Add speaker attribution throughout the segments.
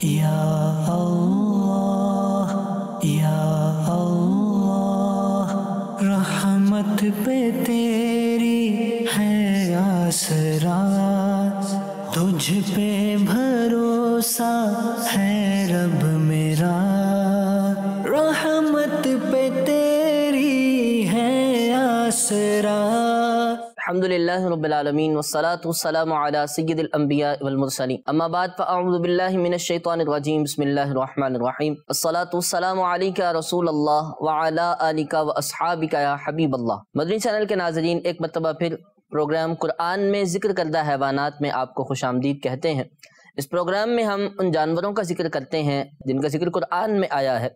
Speaker 1: Ya Allah, Ya Allah, रहमत पे तेरी है
Speaker 2: आसरा तुझ पे भरोसा
Speaker 1: अल्हम्दुलिल्लाहिरब्बिलालमीन मदनी चैनल के नाज़रीन एक मरतबा फिर प्रोग्राम कुरान में जिक्र करदा हैवानात में आपको खुश आमदीद कहते हैं इस प्रोग्राम में हम उन जानवरों का जिक्र करते हैं जिनका जिक्र कुरान में आया है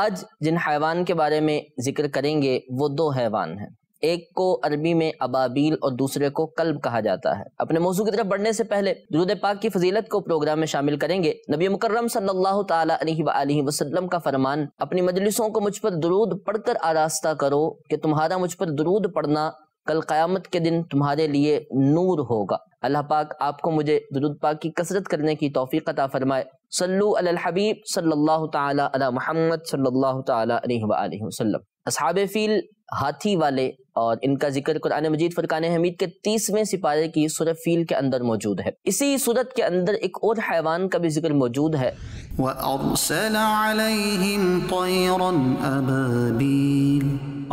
Speaker 1: आज जिन हैवान के बारे में जिक्र करेंगे वो दो हैवान हैं एक को अरबी में अबाबील और दूसरे को कल्ब कहा जाता है अपने मौजू की तरफ बढ़ने से पहले दरुद पाक की फजीलत को प्रोग्राम में शामिल करेंगे नबी मुकर्रम सल्लल्लाहु अलैहि वसल्लम का फरमान अपनी मजलिसों को मुझ पर दरूद पढ़कर आरास्ता करो कि तुम्हारा मुझ पर दरूद पढ़ना कल क़यामत के दिन तुम्हारे लिए नूर होगा अल्लाह पाक आपको मुझे दरुद पाक की कसरत करने की तोफ़ी अता फरमाए सल्लू अल हबीब सल्लल्लाहु ताला अला मोहम्मद सल्लल्लाहु ताला अलैहि वसल्लम असहाब फ़ील हाथी वाले और इनका जिक्र कुरान मजीद फरकान हमीद के तीसवें सिपाहे की सूरत फील के अंदर मौजूद है इसी सूरत के अंदर एक और हैवान का भी जिक्र मौजूद है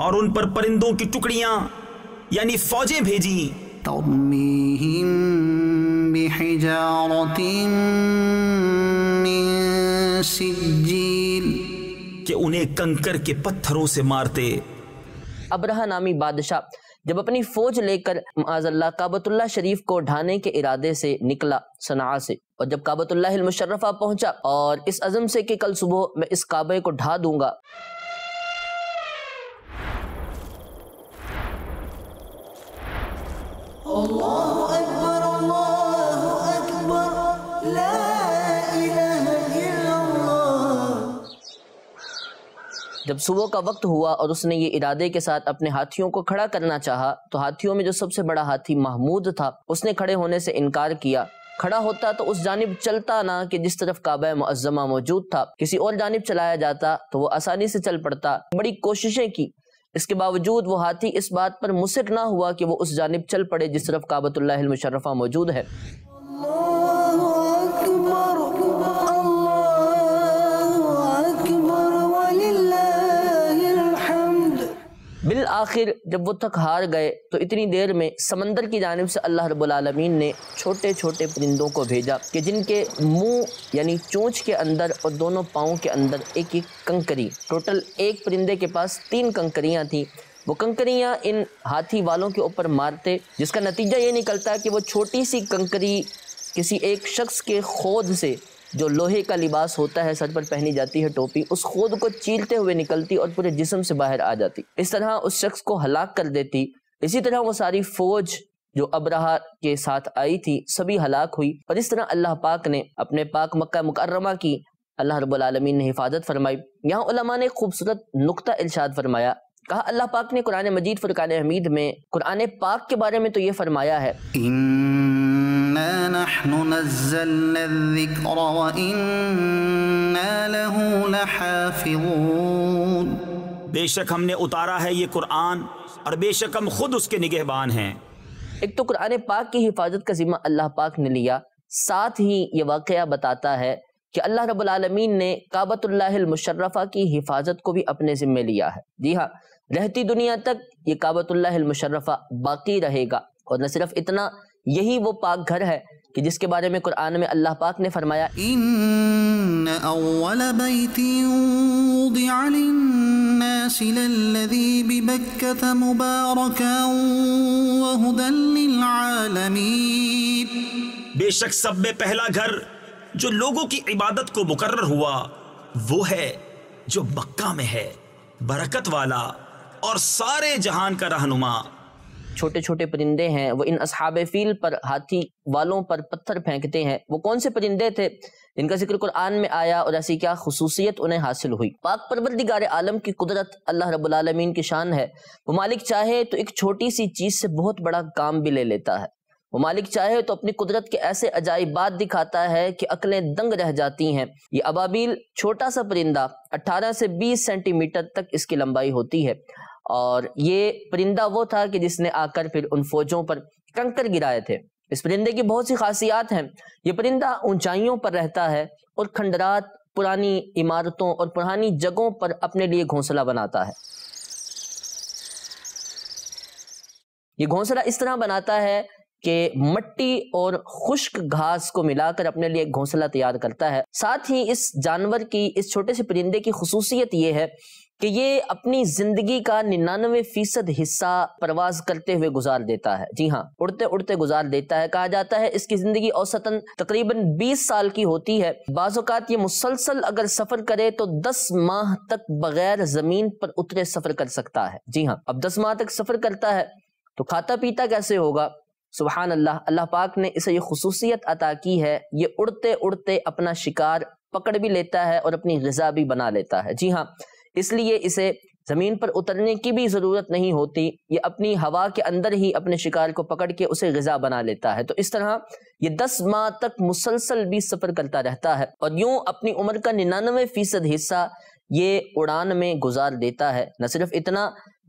Speaker 2: और उन पर परिंदों की टुकड़ियां यानी फौजें भेजी उन्हें कंकर के पत्थरों से मारते
Speaker 1: अबरहा नामी बादशाह जब अपनी फौज लेकर माजल्ला काबतुल्ला शरीफ को ढाने के इरादे से निकला सना से और जब काबतुल्ला मुशर्रफा पहुंचा और इस अजम से कि कल सुबह मैं इस काबे को ढा दूंगा
Speaker 2: Allah
Speaker 1: जब सुबह का वक्त हुआ और उसने ये इरादे के साथ अपने हाथियों को खड़ा करना चाहा तो हाथियों में जो सबसे बड़ा हाथी महमूद था उसने खड़े होने से इनकार किया खड़ा होता तो उस जानब चलता ना कि जिस तरफ काबा मुआजमा मौजूद था किसी और जानब चलाया जाता तो वो आसानी से चल पड़ता बड़ी कोशिशें की इसके बावजूद वो हाथी इस बात पर मुसर ना हुआ कि वो उस जानब चल पड़े जिस तरफ काबतुल्लाह मुशर्रफा मौजूद है आखिर जब वो थक हार गए तो इतनी देर में समंदर की जानब से अल्लाह रबालमीन ने छोटे छोटे परिंदों को भेजा कि जिनके मुंह यानी चोंच के अंदर और दोनों पाँव के अंदर एक एक कंकरी टोटल एक परिंदे के पास तीन कंकरियाँ थीं वो कंकरियाँ इन हाथी वालों के ऊपर मारते जिसका नतीजा ये निकलता कि वो छोटी सी कंकरी किसी एक शख्स के खोद से जो लोहे का लिबास होता है सर पर पहनी जाती है टोपी उस खुद को चीलते हुए निकलती और पूरे जिसम से बाहर आ जाती इस तरह उस शख्स को हलाक कर देती इसी तरह वो सारी फौज जो अब्रहा के साथ आई थी सभी हलाक हुई और इस तरह अल्लाह पाक ने अपने पाक मक्का मुकर्रमा की अल्लाह रबालमीन ने हिफाजत फरमाई यहाँ ने खूबसूरत नुकता इर्शाद फरमाया कहा अल्लाह पाक ने कुरान मजीद फुरकान हमीद में कुरान पाक के बारे में तो ये फरमाया है
Speaker 2: إنا نحن نزلنا الذكر وإنا له لحافظون बेशक हमने उतारा है ये कुरान और बेशक हम खुद उसके निगहबान हैं
Speaker 1: एक तो कुरान पाक की हिफाजत का जिम्मा अल्लाह पाक ने लिया साथ ही ये वाक़ बताता है कि अल्लाह रबालमीन ने काबतुल्लामशर्रफ़ा की हिफाजत को भी अपने ज़िम्मे लिया है जी हाँ रहती दुनिया तक ये काबतुल्लामशर्रफ़ा बाकी रहेगा और न सिर्फ इतना यही वो पाक घर है कि जिसके बारे में कुरान में अल्लाह पाक ने फरमाया
Speaker 2: बेशक सब में पहला घर जो लोगों की इबादत को मुकर्र हुआ वो है जो मक्का में है बरकत वाला और सारे जहान का रहनुमा
Speaker 1: छोटे छोटे परिंदे हैं वो इन असहाब फील पर हाथी वालों पर पत्थर फेंकते हैं वो कौन से परिंदे थे इनका जिक्र कुरान में आया और ऐसी क्या खसूसियत उन्हें हासिल हुई पाक परवरदिगार आलम की कुदरत अल्लाह रबालमीन की शान है वो मालिक चाहे तो एक छोटी सी चीज़ से बहुत बड़ा काम भी ले लेता है वो मालिक चाहे तो अपनी कुदरत के ऐसे अजाइबात दिखाता है कि अकलें दंग रह जाती हैं ये अबाबील छोटा सा परिंदा 18 से 20 सेंटीमीटर तक इसकी लंबाई होती है और ये परिंदा वो था कि जिसने आकर फिर उन फौजों पर कंकर गिराए थे इस परिंदे की बहुत सी खासियत हैं ये परिंदा ऊंचाइयों पर रहता है और खंडरात पुरानी इमारतों और पुरानी जगहों पर अपने लिए घोंसला बनाता है ये घोंसला इस तरह बनाता है कि मट्टी और खुश्क घास को मिलाकर अपने लिए घोंसला तैयार करता है साथ ही इस जानवर की इस छोटे से परिंदे की खसूसियत ये है कि ये अपनी जिंदगी का निन्यानवे फीसद हिस्सा प्रवास करते हुए गुजार देता है जी हाँ उड़ते उड़ते गुजार देता है कहा जाता है इसकी जिंदगी औसतन तकरीबन 20 साल की होती है बाज़ात ये मुसलसल अगर सफर करे तो 10 माह तक बगैर जमीन पर उतरे सफर कर सकता है जी हाँ अब 10 माह तक सफर करता है तो खाता पीता कैसे होगा सुबहान अल्लाह अल्लाह पाक ने इसे ये खसूसियत अता की है ये उड़ते उड़ते अपना शिकार पकड़ भी लेता है और अपनी गजा भी बना लेता है जी हाँ इसलिए इसे जमीन पर उतरने की भी जरूरत नहीं होती ये अपनी हवा के अंदर ही अपने शिकार को पकड़ के उसे गजा बना लेता है तो इस तरह ये दस माह तक मुसलसल भी सफर करता रहता है और यूं अपनी उम्र का निन्यानवे फीसद हिस्सा ये उड़ान में गुजार देता है न सिर्फ इतना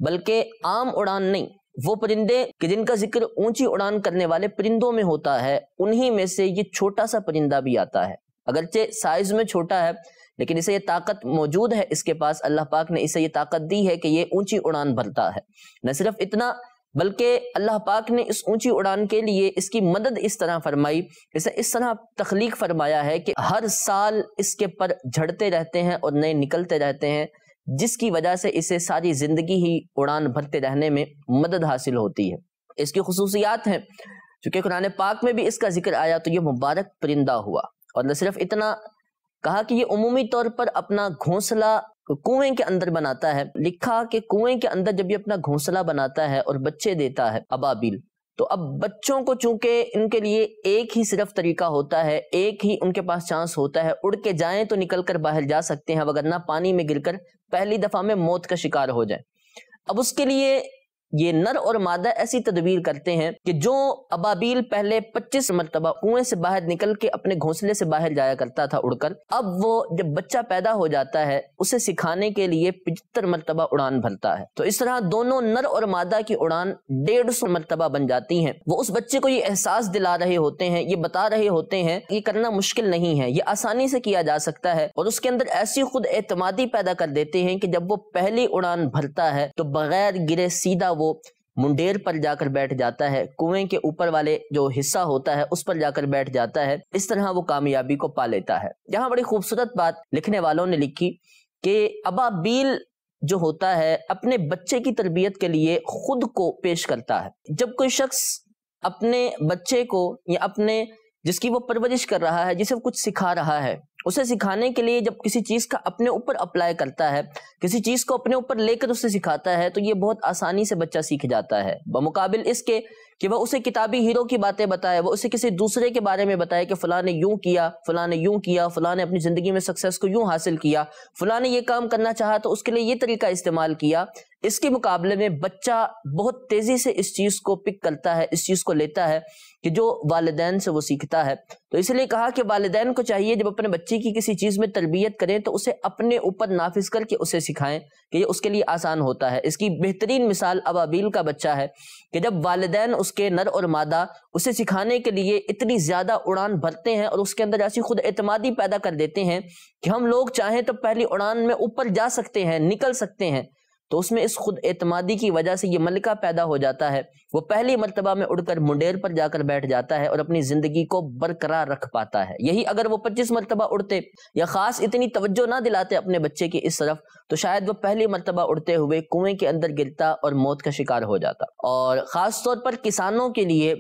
Speaker 1: बल्कि आम उड़ान नहीं वो परिंदे कि जिनका जिक्र ऊंची उड़ान करने वाले परिंदों में होता है उन्हीं में से ये छोटा सा परिंदा भी आता है अगरचे साइज में छोटा है लेकिन इसे ये ताकत मौजूद है इसके पास अल्लाह पाक ने इसे ये ताकत दी है कि ये ऊंची उड़ान भरता है न सिर्फ इतना बल्कि अल्लाह पाक ने इस ऊंची उड़ान के लिए इसकी मदद इस तरह फरमाई इसे इस तरह तख्लीक फरमाया है कि हर साल इसके पर झड़ते रहते हैं और नए निकलते रहते हैं जिसकी वजह से इसे सारी जिंदगी ही उड़ान भरते रहने में मदद हासिल होती है इसकी खसूसियात हैं चूंकि कुरान पाक में भी इसका जिक्र आया तो ये मुबारक परिंदा हुआ और न सिर्फ इतना कहा कि ये उमूमी तौर पर अपना घोंसला कुएं के अंदर बनाता है लिखा कि कुएं के अंदर जब ये अपना घोंसला बनाता है और बच्चे देता है अबाबिल तो अब बच्चों को चूंकि इनके लिए एक ही सिर्फ तरीका होता है एक ही उनके पास चांस होता है उड़ के जाएं तो निकल कर बाहर जा सकते हैं वगरना पानी में गिरकर पहली दफा में मौत का शिकार हो जाए अब उसके लिए ये नर और मादा ऐसी तदबीर करते हैं कि जो अबाबील पहले 25 मरतबा कुएं से बाहर निकल के अपने घोंसले से बाहर जाया करता था उड़कर अब वो जब बच्चा पैदा हो जाता है उसे सिखाने के लिए 75 मरतबा उड़ान भरता है तो इस तरह दोनों नर और मादा की उड़ान डेढ़ सौ मरतबा बन जाती है वो उस बच्चे को ये एहसास दिला रहे होते हैं ये बता रहे होते हैं ये करना मुश्किल नहीं है ये आसानी से किया जा सकता है और उसके अंदर ऐसी खुद एतमादी पैदा कर देते हैं कि जब वो पहली उड़ान भरता है तो बगैर गिरे सीधा वो मुंडेर पर जाकर बैठ जाता है कुएं के ऊपर वाले जो हिस्सा होता है उस पर जाकर बैठ जाता है इस तरह वो कामयाबी को पा लेता है यहाँ बड़ी खूबसूरत बात लिखने वालों ने लिखी कि अबाबील जो होता है अपने बच्चे की तरबियत के लिए खुद को पेश करता है जब कोई शख्स अपने बच्चे को या अपने जिसकी वो परवरिश कर रहा है जिसे वो कुछ सिखा रहा है उसे सिखाने के लिए जब किसी चीज का अपने ऊपर अप्लाई करता है किसी चीज को अपने ऊपर लेकर उसे सिखाता है तो ये बहुत आसानी से बच्चा सीख जाता है बमुकाबिल इसके कि वह उसे किताबी हीरो की बातें बताए वह उसे किसी दूसरे के बारे में बताए कि फला ने यूं किया फला ने यूं किया फला ने अपनी जिंदगी में सक्सेस को यूं हासिल किया फला ने ये काम करना चाहा तो उसके लिए ये तरीका इस्तेमाल किया इसके मुकाबले में बच्चा बहुत तेजी से इस चीज को पिक करता है इस चीज को लेता है कि जो वालदेन से वो सीखता है तो इसलिए कहा कि वालदेन को चाहिए जब अपने बच्चे की किसी चीज में तरबियत करें तो उसे अपने ऊपर नाफिज करके उसे सिखाएं कि ये उसके लिए आसान होता है इसकी बेहतरीन मिसाल अबाबील का बच्चा है कि जब वालदेन उसके नर और मादा उसे सिखाने के लिए इतनी ज्यादा उड़ान भरते हैं और उसके अंदर ऐसी खुद एतमादी पैदा कर देते हैं कि हम लोग चाहें तो पहली उड़ान में ऊपर जा सकते हैं निकल सकते हैं तो उसमें इस खुद एतमादी की वजह से ये मलका पैदा हो जाता है वो पहली मरतबा में उड़कर मुंडेर पर जाकर बैठ जाता है और अपनी जिंदगी को बरकरार रख पाता है यही अगर वो पच्चीस मरतबा उड़ते या खास इतनी तवज्जो ना दिलाते अपने बच्चे की इस तरफ तो शायद वो पहली मरतबा उड़ते हुए कुएं के अंदर गिरता और मौत का शिकार हो जाता और खास तौर पर किसानों के लिए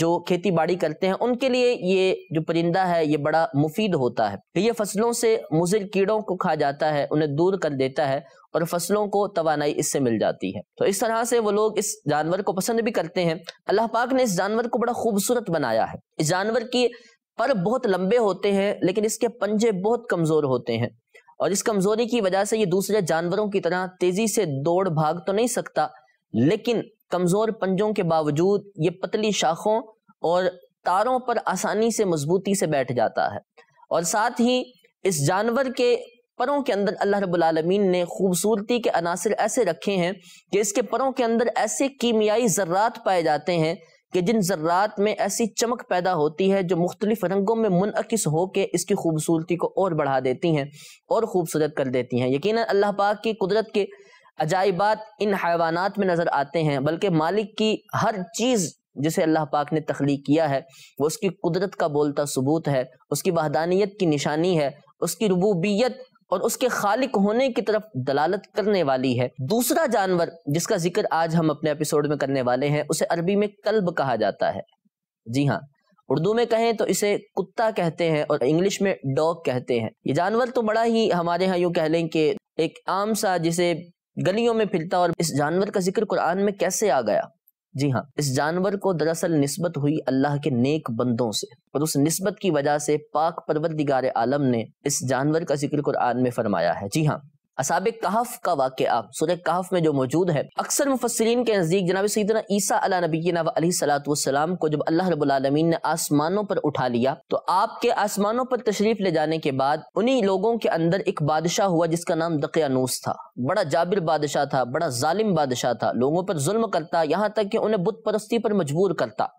Speaker 1: जो खेती बाड़ी करते हैं उनके लिए ये जो परिंदा है ये बड़ा मुफीद होता है ये फसलों से मुजिर कीड़ों को खा जाता है उन्हें दूर कर देता है और फसलों को तोानाई इससे मिल जाती है तो इस तरह से वो लोग इस जानवर को पसंद भी करते हैं अल्लाह पाक ने इस जानवर को बड़ा खूबसूरत बनाया है इस जानवर की पर बहुत लंबे होते हैं लेकिन इसके पंजे बहुत कमजोर होते हैं और इस कमजोरी की वजह से ये दूसरे जानवरों की तरह तेजी से दौड़ भाग तो नहीं सकता लेकिन कमजोर पंजों के बावजूद ये पतली शाखों और तारों पर आसानी से मजबूती से बैठ जाता है और साथ ही इस जानवर के परों के अंदर अल्लाह रबालमीन ने खूबसूरती के अनासर ऐसे रखे हैं कि इसके परों के अंदर ऐसे कीमियाई ज़र्रात पाए जाते हैं कि जिन ज़र्रात में ऐसी चमक पैदा होती है जो मुख्तलिफ रंगों में मुनकस होकर इसकी खूबसूरती को और बढ़ा देती हैं और खूबसूरत कर देती हैं यकीन अल्लाह पाक की कुदरत के अजाइबात इन हैवानात में नज़र आते हैं बल्कि मालिक की हर चीज़ जिसे अल्लाह पाक ने तख्लीक किया है वो उसकी कुदरत का बोलता सबूत है उसकी वहदानियत की निशानी है उसकी रबूबियत और उसके खालिक होने की तरफ दलालत करने वाली है दूसरा जानवर जिसका जिक्र आज हम अपने एपिसोड में करने वाले हैं उसे अरबी में कल्ब कहा जाता है जी हाँ उर्दू में कहें तो इसे कुत्ता कहते हैं और इंग्लिश में डॉग कहते हैं ये जानवर तो बड़ा ही हमारे यहाँ यूँ कह लें कि एक आम सा जिसे गलियों में फिरता और इस जानवर का जिक्र कुरान में कैसे आ गया जी हाँ इस जानवर को दरअसल नस्बत हुई अल्लाह के नेक बंदों से और उस नस्बत की वजह से पाक परवरदिगार आलम ने इस जानवर का जिक्र कुरान में फरमाया है जी हाँ असाब कहफ का वाक़ आप सुर कहफ में जो मौजूद है अक्सर मुफसरीन के नज़दीक जनाब सईदना ईसा अला नबीना सलातम को जब अल्लाह रबालमीन ने आसमानों पर उठा लिया तो आपके आसमानों पर तशरीफ ले जाने के बाद उन्हीं लोगों के अंदर एक बादशाह हुआ जिसका नाम दकियानूस था बड़ा जाबिर बादशाह था बड़ा जालिम बादशाह था लोगों पर जुल्म करता यहाँ तक कि उन्हें बुत परस्ती पर मजबूर करता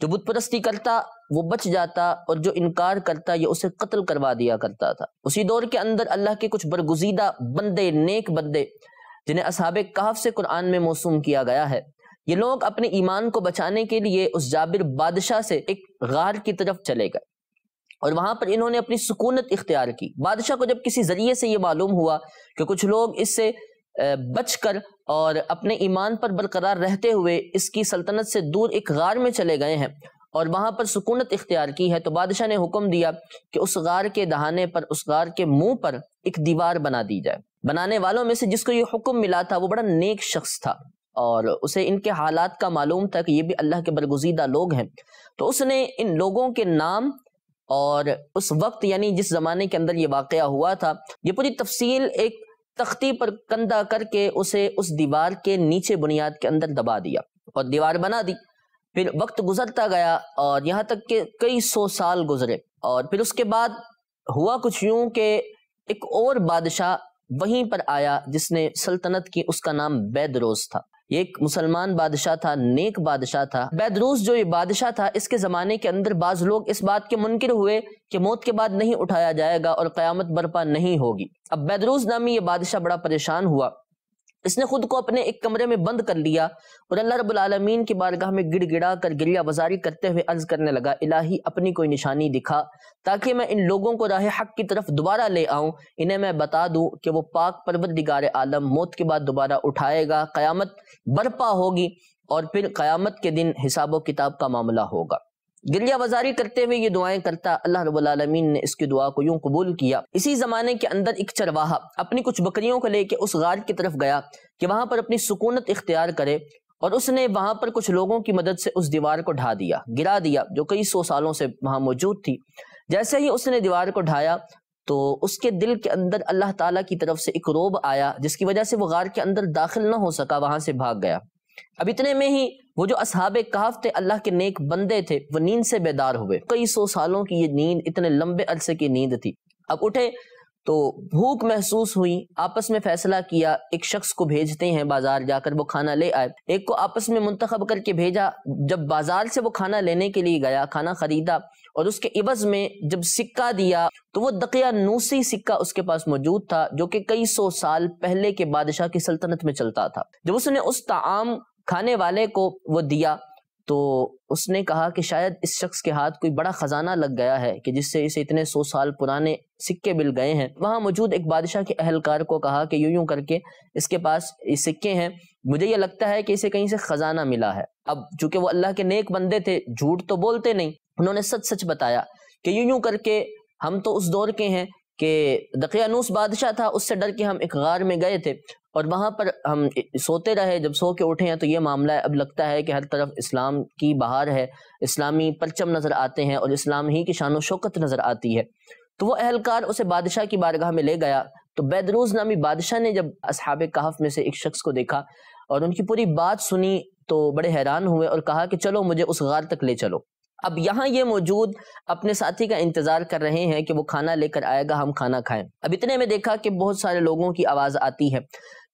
Speaker 1: जो बुत परस्ती करता वो बच जाता और जो इनकार करता ये उसे कत्ल करवा दिया करता था उसी दौर के अंदर अल्लाह के कुछ बरगुजीदा बंदे नेक बंदे जिन्हें असहाब कहफ से कुरान में मौसू किया गया है ये लोग अपने ईमान को बचाने के लिए उस जाबिर बादशाह से एक गार की तरफ चले गए और वहां पर इन्होंने अपनी सुकूनत इख्तियार की बादशाह को जब किसी जरिए से ये मालूम हुआ कि कुछ लोग इससे बचकर और अपने ईमान पर बरकरार रहते हुए इसकी सल्तनत से दूर एक गार में चले गए हैं और वहां पर सुकूनत इख्तियार की है तो बादशाह ने हुक्म दिया कि उस गार के दहाने पर उस गार के मुंह पर एक दीवार बना दी जाए बनाने वालों में से जिसको ये हुक्म मिला था वो बड़ा नेक शख्स था और उसे इनके हालात का मालूम था कि ये भी अल्लाह के बरगुजीदा लोग हैं तो उसने इन लोगों के नाम और उस वक्त यानी जिस ज़माने के अंदर ये वाक़ हुआ था ये पूरी तफसील एक तख्ती पर कंधा करके उसे उस दीवार के नीचे बुनियाद के अंदर दबा दिया और दीवार बना दी फिर वक्त गुजरता गया और यहाँ तक के कई सौ साल गुजरे और फिर उसके बाद हुआ कुछ यूं कि एक और बादशाह वहीं पर आया जिसने सल्तनत की उसका नाम बैदरोज था एक मुसलमान बादशाह था नेक बादशाह था बैदरूस जो ये बादशाह था इसके ज़माने के अंदर बाज लोग इस बात के मुनकर हुए कि मौत के बाद नहीं उठाया जाएगा और क्यामत बर्पा नहीं होगी अब बैदरूस नामी ये बादशाह बड़ा परेशान हुआ इसने खुद को अपने एक कमरे में बंद कर लिया और अल्लाह रब्बुल आलमीन की बारगाह में गिड़ गिड़ा कर गिरिया बजारी करते हुए अर्ज करने लगा इलाही अपनी कोई निशानी दिखा ताकि मैं इन लोगों को राह हक की तरफ दोबारा ले आऊं इन्हें मैं बता दूं कि वो पाक दिगार आलम मौत के बाद दोबारा उठाएगा क्यामत बर्पा होगी और फिर क्यामत के दिन हिसाब किताब का मामला होगा गिरिया बाजारी करते हुए ये दुआएं करता अल्लाह रबालमीन ने इसकी दुआ को यूं कबूल किया इसी जमाने के अंदर एक चरवाहा अपनी कुछ बकरियों को लेकर उस गार की तरफ गया कि वहां पर अपनी सुकूनत इख्तियार करे और उसने वहां पर कुछ लोगों की मदद से उस दीवार को ढा दिया गिरा दिया जो कई सौ सालों से वहां मौजूद थी जैसे ही उसने दीवार को ढाया तो उसके दिल के अंदर अल्लाह ताला की तरफ से एक रोब आया जिसकी वजह से वो गार के अंदर दाखिल ना हो सका वहां से भाग गया अब इतने में ही वो जो असहाब कहफ थे अल्लाह के नेक बंदे थे वो नींद से बेदार हुए कई सौ सालों की ये नींद इतने लंबे अरसे की नींद थी अब उठे तो भूख महसूस हुई आपस में फैसला किया एक शख्स को भेजते हैं बाजार जाकर वो खाना ले आए एक को आपस में मुंतखब करके भेजा जब बाजार से वो खाना लेने के लिए गया खाना खरीदा और उसके इवज में जब सिक्का दिया तो वो दकिया नूसी सिक्का उसके पास मौजूद था जो कि कई सौ साल पहले के बादशाह की सल्तनत में चलता था जब उसने उस ताम खाने वाले को वो दिया तो उसने कहा कि शायद इस शख्स के हाथ कोई बड़ा खजाना लग गया है कि जिससे इसे इतने सौ साल पुराने सिक्के मिल गए हैं वहां मौजूद एक बादशाह के अहलकार को कहा कि यूं यूं करके इसके पास ये सिक्के हैं मुझे ये लगता है कि इसे कहीं से खजाना मिला है अब चूंकि वो अल्लाह के नेक बंदे थे झूठ तो बोलते नहीं उन्होंने सच सच बताया कि यूं यूं करके हम तो उस दौर के हैं कि दकियानूस बादशाह था उससे डर के हम एक गार में गए थे और वहाँ पर हम सोते रहे जब सो के उठे हैं तो ये मामला है अब लगता है कि हर तरफ इस्लाम की बहार है इस्लामी परचम नज़र आते हैं और इस्लाम ही की शान शौकत नज़र आती है तो वो अहलकार उसे बादशाह की बारगाह में ले गया तो बैदरूज नामी बादशाह ने जब असहाब कहफ में से एक शख्स को देखा और उनकी पूरी बात सुनी तो बड़े हैरान हुए और कहा कि चलो मुझे उस गार तक ले चलो अब यहाँ ये मौजूद अपने साथी का इंतजार कर रहे हैं कि वो खाना लेकर आएगा हम खाना खाएं अब इतने में देखा कि बहुत सारे लोगों की आवाज आती है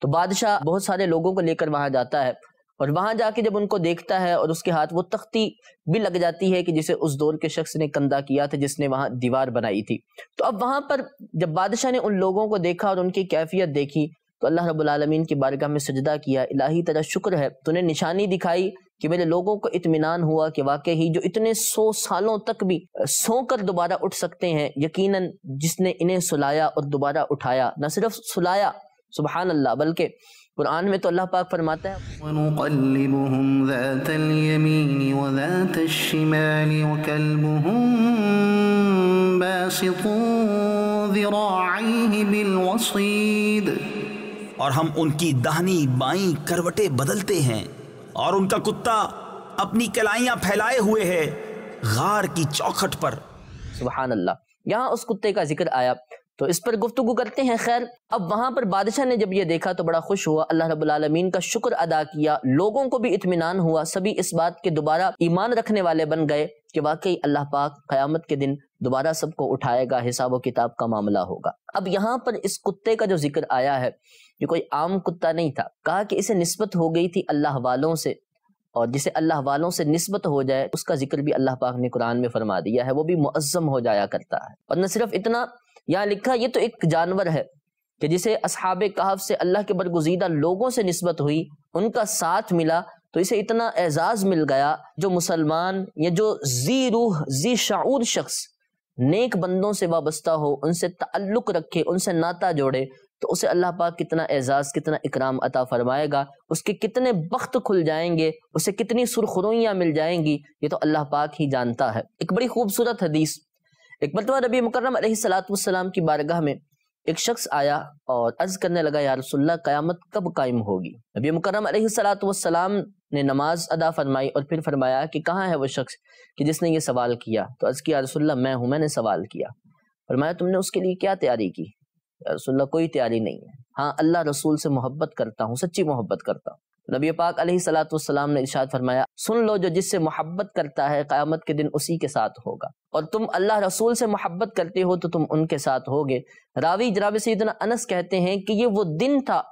Speaker 1: तो बादशाह बहुत सारे लोगों को लेकर वहां जाता है और वहां जाके जब उनको देखता है और उसके हाथ वो तख्ती भी लग जाती है कि जिसे उस दौर के शख्स ने कंधा किया था जिसने वहां दीवार बनाई थी तो अब वहां पर जब बादशाह ने उन लोगों को देखा और उनकी कैफियत देखी तो अल्लाह रबालमीन की बारगाह में सजदा किया इलाही तरह शुक्र है तूने निशानी दिखाई कि मेरे लोगों को इतमान हुआ कि वाकई ही जो इतने सौ सालों तक भी सो कर दोबारा उठ सकते हैं यकीनन जिसने इन्हें सुलाया और दोबारा उठाया न सिर्फ सुलाया सुबह अल्लाह बल्कि कुरान में तो अल्लाह पाक फरमाता है
Speaker 2: और हम उनकी दाहनी बाई करवटे बदलते हैं और उनका कुत्ता अपनी कलाइयां फैलाए हुए
Speaker 1: है गार की चौखट पर सुबह अल्लाह यहाँ उस कुत्ते का जिक्र आया तो इस पर गुफ्तु करते हैं खैर अब वहां पर बादशाह ने जब ये देखा तो बड़ा खुश हुआ अल्लाह रबालमीन का शुक्र अदा किया लोगों को भी इतमान हुआ सभी इस बात के दोबारा ईमान रखने वाले बन गए कि वाकई अल्लाह पाक क़यामत के दिन दोबारा सबको उठाएगा हिसाब व किताब का मामला होगा अब यहाँ पर इस कुत्ते का जो जिक्र आया है ये कोई आम कुत्ता नहीं था कहा कि इसे नस्बत हो गई थी अल्लाह वालों से और जिसे अल्लाह वालों से नस्बत हो जाए उसका जिक्र भी अल्लाह पाक ने कुरान में फरमा दिया है वो भी मुआजम हो जाया करता है और न सिर्फ इतना यहाँ लिखा ये तो एक जानवर है कि जिसे असहाब कहफ से अल्लाह के बरगुजीदा लोगों से नस्बत हुई उनका साथ मिला तो इसे इतना एजाज़ मिल गया जो मुसलमान या जो जी रूह जी शाऊर शख्स नेक बंदों से वाबस्ता हो उनसे ताल्लुक़ रखे उनसे नाता जोड़े तो उसे अल्लाह पाक कितना एजाज़ कितना इकराम अता फरमाएगा उसके कितने वक्त खुल जाएंगे उसे कितनी सुरखरुइयाँ मिल जाएंगी ये तो अल्लाह पाक ही जानता है एक बड़ी खूबसूरत हदीस एक मरतबा नबी मुकरम सलाम की बारगाह में एक शख्स आया और अर्ज करने लगा या रसुल्ला क़यामत कब कायम होगी नबी मुकरम सलाम ने नमाज अदा फरमाई और फिर फरमाया कि कहाँ है वो शख्स कि जिसने ये सवाल किया तो अर्ज किया रसुल्ला मैं हूँ मैंने सवाल किया फरमाया तुमने उसके लिए क्या तैयारी की रसोल्ला कोई तैयारी नहीं है हाँ अल्लाह रसूल से मोहब्बत करता हूँ सच्ची मोहब्बत करता हूँ नबी पाक सलाम ने इशाद फरमाया सुन लो जो जिससे मोहब्बत करता है क्यामत के दिन उसी के साथ होगा और तुम अल्लाह रसूल से मोहब्बत करते हो तो तुम उनके साथ होगे रावी जनाब इतना अनस कहते हैं कि ये वो दिन था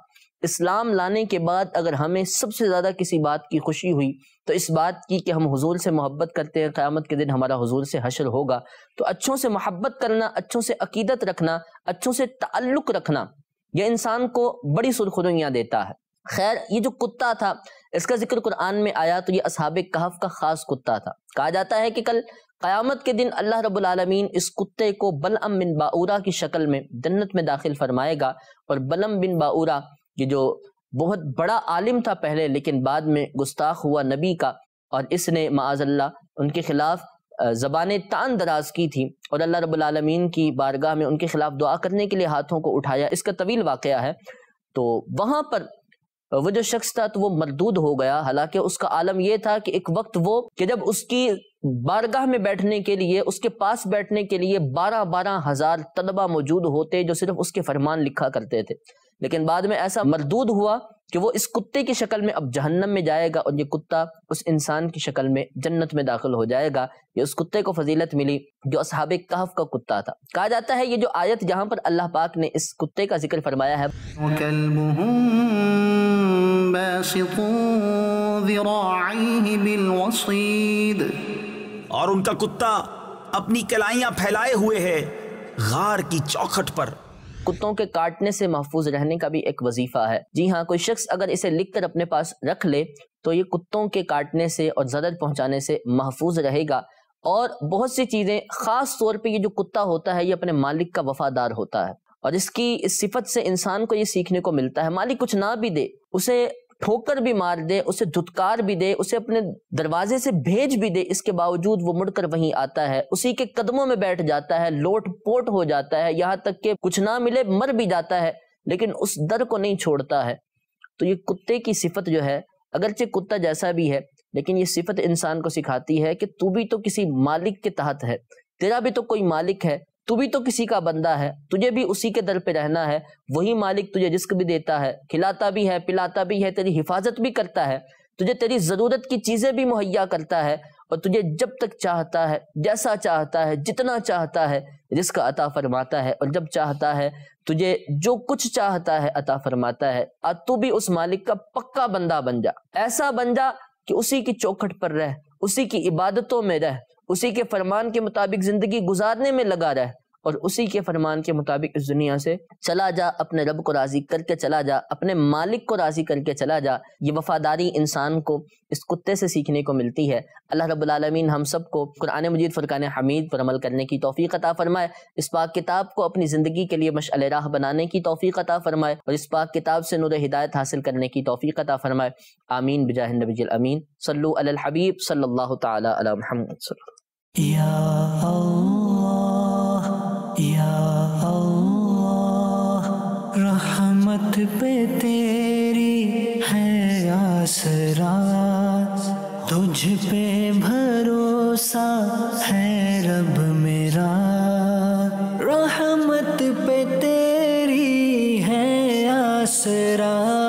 Speaker 1: इस्लाम लाने के बाद अगर हमें सबसे ज़्यादा किसी बात की खुशी हुई तो इस बात की कि हम हुजूर से मोहब्बत करते हैं क़्यामत के दिन हमारा हुजूर से हशर होगा तो अच्छों से मोहब्बत करना अच्छों से अकीदत रखना अच्छों से ताल्लुक़ रखना यह इंसान को बड़ी सुरखुरुयाँ देता है खैर ये जो कुत्ता था इसका जिक्र कुरान में आया तो ये असहाब कहफ का ख़ास कुत्ता था कहा जाता है कि कल क़यामत के दिन अल्लाह रबालमीन इस कुत्ते को बलम बिन बाऊरा की शक्ल में जन्नत में दाखिल फरमाएगा और बलम बिन बाऊरा ये जो बहुत बड़ा आलिम था पहले लेकिन बाद में गुस्ताख हुआ नबी का और इसने माजल्ला उनके खिलाफ ज़बान तान दराज की थी और अल्लाह रबालमीन की बारगाह में उनके खिलाफ दुआ करने के लिए हाथों को उठाया इसका तवील वाक़ है तो वहाँ पर वो जो शख्स था तो वो मरदूद हो गया हालांकि उसका आलम यह था कि एक वक्त वो कि जब उसकी बारगाह में बैठने के लिए उसके पास बैठने के लिए बारह बारह हजार तलबा मौजूद होते जो सिर्फ उसके फरमान लिखा करते थे लेकिन बाद में ऐसा मरदूद हुआ कि वो इस कुत्ते की शक्ल में अब जहन्नम में जाएगा और ये कुत्ता उस इंसान की शक्ल में जन्नत में दाखिल हो जाएगा ये उस कुत्ते को फजीलत मिली जो असहाब कहफ का कुत्ता था कहा जाता है ये जो आयत जहाँ पर अल्लाह पाक ने इस कुत्ते का जिक्र फरमाया है
Speaker 2: और उनका कुत्ता अपनी कलाइया फैलाए हुए है गार की चौखट पर
Speaker 1: कुत्तों के काटने से महफूज रहने का भी एक वजीफा है जी हाँ कोई शख्स अगर इसे लिखकर अपने पास रख ले तो ये कुत्तों के काटने से और जदर पहुंचाने से महफूज रहेगा और बहुत सी चीजें खास तौर पे ये जो कुत्ता होता है ये अपने मालिक का वफादार होता है और इसकी इस सिफत से इंसान को ये सीखने को मिलता है मालिक कुछ ना भी दे उसे ठोकर भी मार दे उसे धुतकार भी दे उसे अपने दरवाजे से भेज भी दे इसके बावजूद वो मुड़कर वहीं आता है उसी के कदमों में बैठ जाता है लोट पोट हो जाता है यहाँ तक कि कुछ ना मिले मर भी जाता है लेकिन उस दर को नहीं छोड़ता है तो ये कुत्ते की सिफत जो है अगरचे कुत्ता जैसा भी है लेकिन ये सिफत इंसान को सिखाती है कि तू भी तो किसी मालिक के तहत है तेरा भी तो कोई मालिक है तू भी तो किसी का बंदा है तुझे भी उसी के दर पे रहना है वही मालिक तुझे रिस्क भी देता है खिलाता भी है पिलाता भी है तेरी हिफाजत भी करता है तुझे तेरी ज़रूरत की चीज़ें भी मुहैया करता है और तुझे जब तक चाहता है जैसा चाहता है जितना चाहता है रिस्क अता फरमाता है और जब चाहता है तुझे जो कुछ चाहता है अता फरमाता है और तू भी उस मालिक का पक्का बंदा बन जा ऐसा बन जा कि उसी की चौखट पर रह उसी की इबादतों में रह उसी के फरमान के मुताबिक ज़िंदगी गुजारने में लगा रह और उसी के फरमान के मुताबिक इस दुनिया से चला जा अपने रब को राज़ी करके चला जा अपने मालिक को राज़ी करके चला जा ये वफादारी इंसान को इस कुत्ते से सीखने को मिलती है अल्लाह रबालमीन हम सब को कुरान मजीद फ़ुरकान हमीद पर अमल करने की तोफ़ी अता फ़रमाए इस पाक किताब को अपनी ज़िंदगी के लिए मशल राह बनाने की तोफ़ी अता फ़रमाए और इस पाक किताब से नूर हिदायत हासिल करने की तोफ़ी अता फ़रमाए आमीन बजाह नबी अमीन सल्लू अल हबीब सल्ला तहमद Ya Allah, Ya पे तेरी
Speaker 2: है आसरा तुझ भरोसा है रब मेरा रहमत पे तेरी है आसरा